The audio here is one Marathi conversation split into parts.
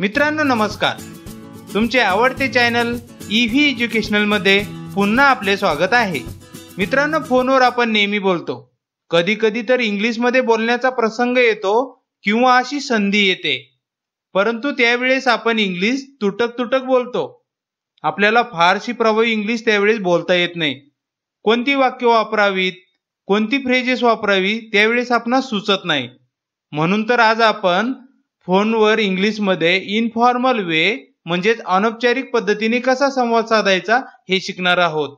मित्रांनो नमस्कार तुमचे आवडते चॅनल ई e व्ही मध्ये पुन्हा आपले स्वागत आहे मित्रांनो फोनवर आपण नेहमी बोलतो कधी कधी तर इंग्लिशमध्ये बोलण्याचा प्रसंग येतो किंवा अशी संधी येते परंतु त्यावेळेस आपण इंग्लिश तुटक तुटक बोलतो आपल्याला फारशी प्रभावी इंग्लिश त्यावेळेस बोलता येत नाही कोणती वाक्य वापरावीत कोणती फ्रेजेस वापरावी त्यावेळेस आपण सुचत नाही म्हणून तर आज आपण फोनवर इंग्लिशमध्ये इनफॉर्मल वे म्हणजेच अनौपचारिक पद्धतीने कसा संवाद साधायचा हे शिकणार आहोत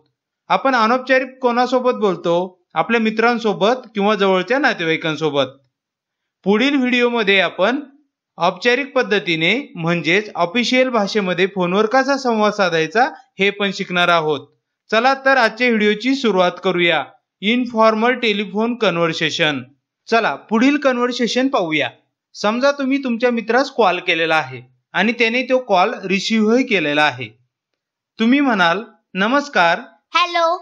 आपण अनौपचारिक कोणासोबत बोलतो आपल्या मित्रांसोबत किंवा जवळच्या नातेवाईकांसोबत पुढील व्हिडिओमध्ये आपण औपचारिक पद्धतीने म्हणजेच ऑफिशियल भाषेमध्ये फोनवर कसा संवाद साधायचा हे पण शिकणार आहोत चला तर आजच्या व्हिडिओची सुरुवात करूया इनफॉर्मल टेलिफोन कन्व्हर्सेशन चला पुढील कन्व्हर्सेशन पाहूया समजा तुम्ही तुमच्या मित्रास कॉल केलेला आहे आणि त्याने तो कॉल रिसिव्हही केलेला आहे तुम्ही म्हणाल नमस्कार हॅलो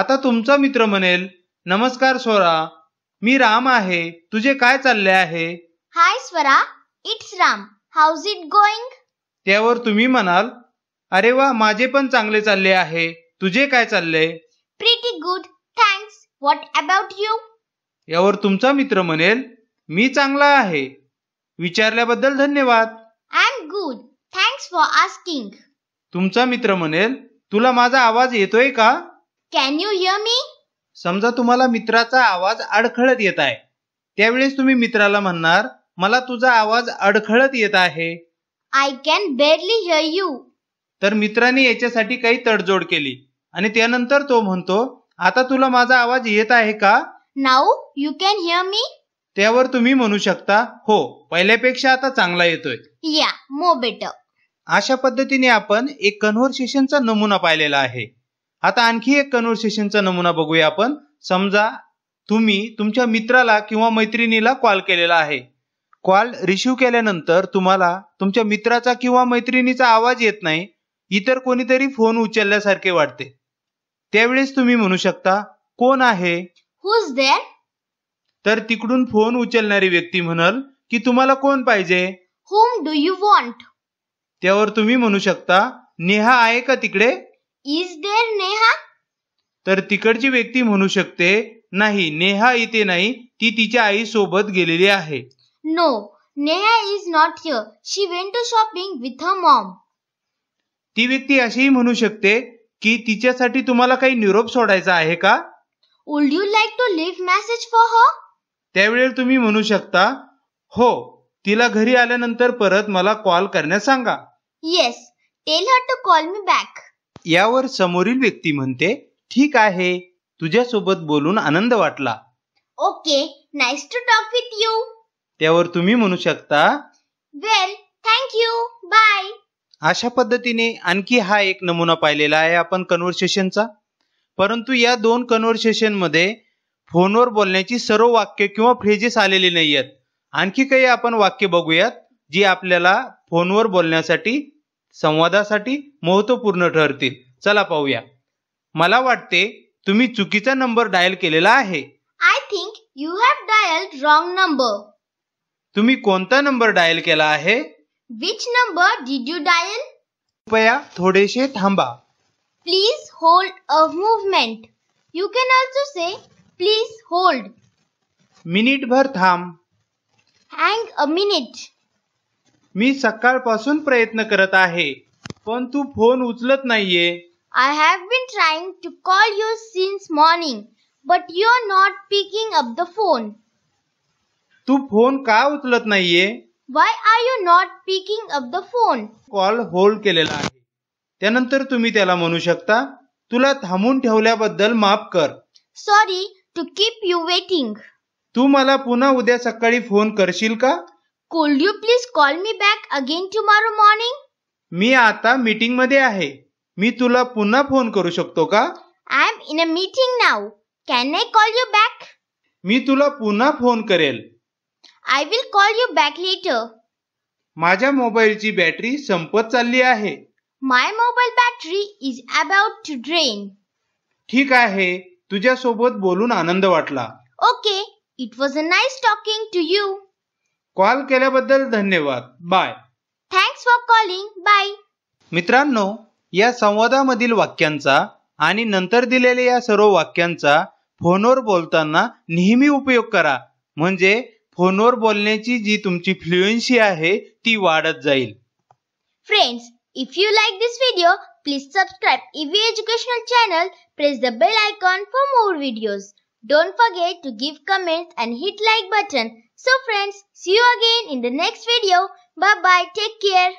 आता तुमचा मित्र म्हणेल नमस्कार स्वरा मी राम आहे तुझे काय चालले आहे hi Swara it's Ram how's it going त्यावर तुम्ही म्हणाल अरे वा माझे पण चांगले चालले आहे तुझे काय चालले pretty good thanks what about you यावर तुमचा मित्र म्हणेल मी चांगला आहे विचारल्याबद्दल धन्यवाद I am good thanks for asking तुमचा मित्र म्हणेल तुला माझा आवाज येतोय का कॅन यू हिअर मी समजा तुम्हाला मित्राचा आवाज अडखळत येत आहे त्यावेळेस तुम्ही मित्राला म्हणणार मला तुझा आवाज अडखळत येत आहे I can barely hear you तर मित्राने याच्यासाठी काही तडजोड केली आणि त्यानंतर तो म्हणतो आता तुला माझा आवाज येत आहे का now you can hear me त्यावर तुम्ही म्हणू शकता हो पहिल्यापेक्षा आता चांगला येतोय या मो बेट अशा पद्धतीने आपण एक कन्व्हर्सेशनचा नमुना पाहिलेला आहे आता आणखी एक कन्व्हर्सेशनचा नमुना बघूया आपण समजा तुम्ही तुमच्या मित्राला किंवा मैत्रिणीला कॉल केलेला आहे कॉल रिसिव्ह केल्यानंतर तुम्हाला तुमच्या मित्राचा किंवा मैत्रिणीचा आवाज येत नाही इतर कोणीतरी फोन उचलल्यासारखे वाटते त्यावेळेस तुम्ही म्हणू शकता कोण आहे हुज देअर तर तिकडून फोन उचलणारी व्यक्ती म्हणाल की तुम्हाला कोण पाहिजे होम डू यू वॉन्ट त्यावर तुम्ही म्हणू शकता नेहा आहे का तिकडे इज देर नेहा तर तिकडची व्यक्ती म्हणू शकते नाही नेहा इथे नाही ती तिच्या आई सोबत गेलेली आहे no Neha is not here she went to shopping with her mom ती व्यक्ती अशीही म्हणू शकते की तिच्यासाठी तुम्हाला काही निरोप सोडायचा आहे का would you like to leave message for her त्यावेळी तुम्ही म्हणू शकता हो तिला घरी आल्यानंतर परत मला कॉल करण्यास सांगा yes tell her to call me back यावर समोरील व्यक्ती म्हणते ठीक आहे तुझ्यासोबत बोलून आनंद वाटला okay nice to talk with you त्यावर तुम्ही म्हणू शकता वेल थँक यू बाय अशा पद्धतीने आणखी हा एक नमुना पाहिलेला आहे आपण कन्व्हर्सेशनचा परंतु या दोन कन्व्हर्सेशन मध्ये फोनवर बोलण्याची सर्व वाक्य किंवा फ्रेजेस आलेली नाही आहेत आणखी काही आपण वाक्य बघूयात जी आपल्याला फोनवर बोलण्यासाठी संवादासाठी महत्वपूर्ण ठरतील चला पाहूया मला वाटते तुम्ही चुकीचा नंबर डायल केलेला आहे I think you have dial wrong number तुम्ही कोणता नंबर डायल केला आहे which number did you dial कृपया थोडेसे थांबा please hold a movement you can also say please hold मिनिटभर थांब हँग अ मिनिट मी सकाळपासून प्रयत्न करत आहे पण तू फोन उचलत नाहीये I have been trying to call you since morning but you are not picking up the phone तू फोन का उचलत नाहीये why are you not picking up the phone call hold केलेला आहे त्यानंतर तुम्ही त्याला म्हणू शकता तुला थांबून ठेवल्याबद्दल माफ कर sorry to keep you waiting तू मला पुन्हा उद्या सकाळी फोन करशील का could you please call me back again tomorrow morning मी आता मीटिंग मध्ये आहे मी तुला पुन्हा फोन करू शकतो का I am in a meeting now can I call you back मी तुला पुन्हा फोन करेल I will call you back later माझ्या मोबाईलची बॅटरी संपत चालली आहे my mobile battery is about to drain ठीक आहे तुझ्यासोबत बोलून आनंद वाटला okay it was a nice talking to you call केल्याबद्दल धन्यवाद bye thanks for calling bye मित्रांनो या संवादामधील वाक्यांचा आणि नंतर दिलेल्या या सर्व वाक्यांचा फोनवर बोलताना नेहमी उपयोग करा म्हणजे फोनवर बोलण्याची जी तुमची फ्लुएन्सी आहे ती वाढत जाईल friends if you like this video please subscribe EV educational channel Press the bell icon for more videos. Don't forget to give comments and hit like button. So friends, see you again in the next video. Bye bye. Take care.